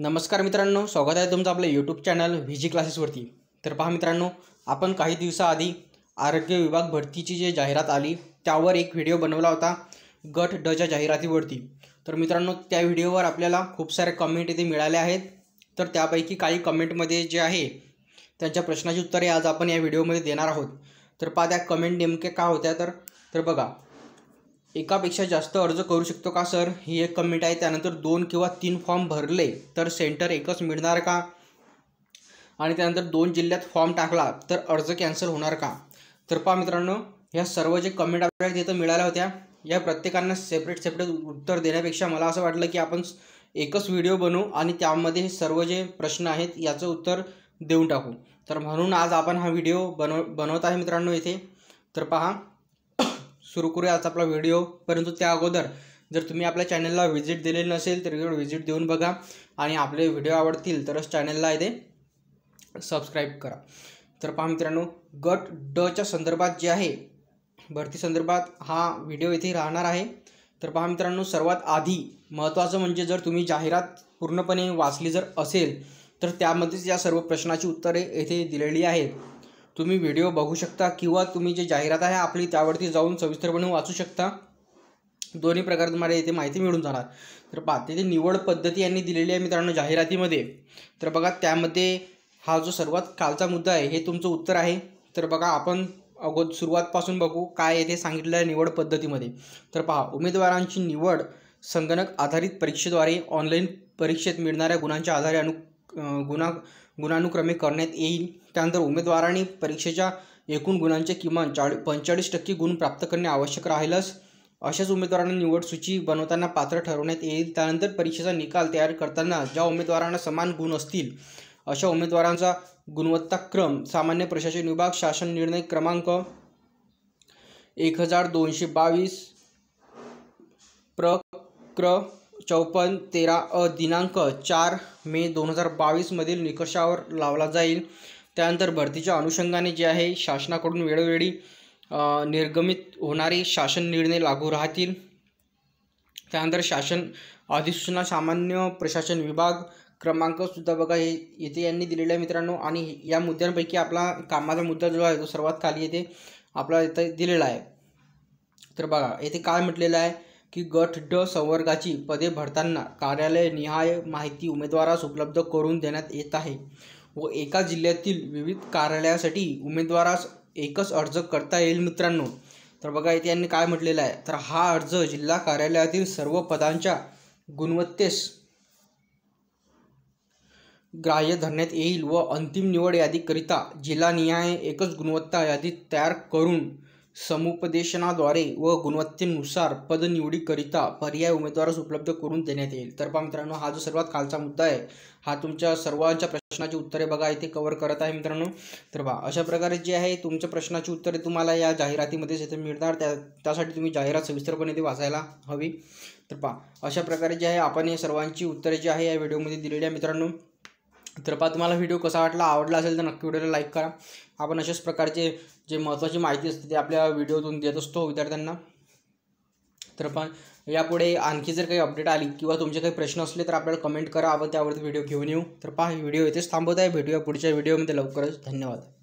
नमस्कार मित्रांनो स्वागत आहे तुमचं आपलं यूट्यूब चॅनल व्ही जी क्लासेसवरती तर पहा मित्रांनो आपण काही दिवसाआधी आरोग्य विभाग भरतीची जी जाहिरात आली त्यावर एक व्हिडिओ बनवला होता गट डच्या जाहिरातीवरती तर मित्रांनो त्या व्हिडिओवर आपल्याला खूप सारे कमेंट इथे मिळाले आहेत तर त्यापैकी काही कमेंटमध्ये जे आहे त्यांच्या प्रश्नाची उत्तरे आज आपण या व्हिडिओमध्ये देणार आहोत तर पहा त्या कमेंट नेमके का होत्या तर तर बघा एकापेक्षा जास्त अर्ज करू शकतो का सर ही एक कमेंट आहे त्यानंतर दोन किंवा तीन फॉर्म भरले तर सेंटर एकच मिळणार का आणि त्यानंतर दोन जिल्ह्यात फॉर्म टाकला तर अर्ज कॅन्सल होणार का तर पहा मित्रांनो ह्या सर्व जे कमेंट आपल्याला तिथं मिळाल्या होत्या या प्रत्येकांना सेपरेट सेपरेट उत्तर देण्यापेक्षा मला असं वाटलं की आपण एकच व्हिडिओ बनवू आणि त्यामध्ये हे सर्व जे प्रश्न आहेत याचं उत्तर देऊन टाकू तर म्हणून आज आपण हा व्हिडिओ बनव बनवत आहे मित्रांनो इथे तर पहा सुरू करूया आज आपला व्हिडिओ परंतु त्या अगोदर जर तुम्ही आपल्या चॅनलला व्हिजिट दिलेली नसेल तर व्हिजिट देऊन बघा आणि आपले व्हिडिओ आवडतील तरच चॅनलला येते सबस्क्राईब करा तर पहा मित्रांनो गट डच्या संदर्भात जे आहे भरती संदर्भात हा व्हिडिओ इथे राहणार आहे तर पहा मित्रांनो सर्वात आधी महत्त्वाचं म्हणजे जर तुम्ही जाहिरात पूर्णपणे वाचली जर असेल तर त्यामध्येच या सर्व प्रश्नाची उत्तरे येथे दिलेली आहेत तुम्ही व्हिडिओ बघू शकता किंवा तुम्ही जे जाहिरात आहे आपली त्यावरती जाऊन सविस्तरपणे वाचू शकता दोन्ही प्रकार तुम्हाला इथे माहिती मिळून जाणार तर पहा तिथे निवड पद्धती यांनी दिलेली आहे मित्रांनो जाहिरातीमध्ये तर बघा त्यामध्ये हा जो सर्वात कालचा मुद्दा आहे हे तुमचं उत्तर आहे तर बघा आपण अगोदर सुरुवातपासून बघू काय येथे सांगितलं आहे निवड पद्धतीमध्ये तर पहा उमेदवारांची निवड संगणक आधारित परीक्षेद्वारे ऑनलाईन परीक्षेत मिळणाऱ्या गुणांच्या आधारे अनु गुणा गुणानुक्रमे करण्यात येईल त्यानंतर उमेदवारांनी परीक्षेच्या एकूण गुणांचे किमान चाळी पंचेचाळीस टक्के गुण प्राप्त करणे आवश्यक राहिलंच अशाच उमेदवारांना निवड सूची बनवताना पात्र ठरवण्यात येईल त्यानंतर परीक्षेचा निकाल तयार करताना ज्या उमेदवारांना समान गुण असतील अशा उमेदवारांचा गुणवत्ता क्रम सामान्य प्रशासन विभाग शासन निर्णय क्रमांक एक हजार दोनशे बावीस प्र क्र चौपन्न तेरा अ दिनांक चार मे दोन हजार बावीसमधील निकषावर लावला जाईल त्यानंतर भरतीच्या अनुषंगाने जे आहे शासनाकडून वेळोवेळी निर्गमित होणारे शासन निर्णय लागू राहतील त्यानंतर शासन अधिसूचना सामान्य प्रशासन विभाग क्रमांकसुद्धा बघा हे येथे यांनी दिलेला आहे मित्रांनो आणि या मुद्द्यांपैकी आपला कामाचा मुद्दा जो आहे तो सर्वात खाली येथे आपला इथे दिलेला आहे तर बघा येथे काय म्हटलेलं आहे की गट ड संवर्गाची पदे भरताना कार्यालय निहाय माहिती उमेदवारास उपलब्ध करून देण्यात येत आहे व एका जिल्ह्यातील विविध कार्यालयासाठी उमेदवारास एकच अर्ज करता येईल मित्रांनो तर बघा इथे यांनी काय म्हटलेलं आहे तर हा अर्ज जिल्हा कार्यालयातील सर्व पदांच्या गुणवत्तेस ग्राह्य धरण्यात येईल व अंतिम निवड यादीकरिता जिल्हानिहाय एकच गुणवत्ता यादी तयार करून समुपदेशनाद्वारे व गुणवत्तेनुसार पदनिवडीकरिता पर्याय उमेदवारच उपलब्ध करून देण्यात येईल तर पहा मित्रांनो हा जो सर्वात खालचा मुद्दा आहे हा तुमच्या सर्वांच्या प्रश्नाची उत्तरे बघा इथे कवर करत आहे मित्रांनो तर पहा अशा प्रकारे जे आहे तुमच्या प्रश्नाची उत्तरे तुम्हाला या जाहिरातीमध्येच इथे मिळणार त्या त्यासाठी तुम्ही जाहिरात सविस्तरपणे ते वाचायला हवी तर पहा अशा प्रकारे जे आहे आपण या सर्वांची उत्तरे जी आहे या व्हिडिओमध्ये दिलेली आहे मित्रांनो तर पहा तुम्हाला व्हिडिओ कसा वाटला आवडला असेल तर नक्की व्हिडिओला लाईक करा आपण अशाच प्रकारचे जे महत्त्वाची माहिती असते ते आपल्या व्हिडिओतून देत असतो विद्यार्थ्यांना तर पण यापुढे आणखी जर काही अपडेट आली किंवा तुमचे काही प्रश्न असले तर आपल्याला कमेंट करा आपण त्यावरती व्हिडिओ घेऊन येऊ तर पहा व्हिडिओ येथेच थांबवत आहे भेटूया पुढच्या व्हिडिओमध्ये लवकरच धन्यवाद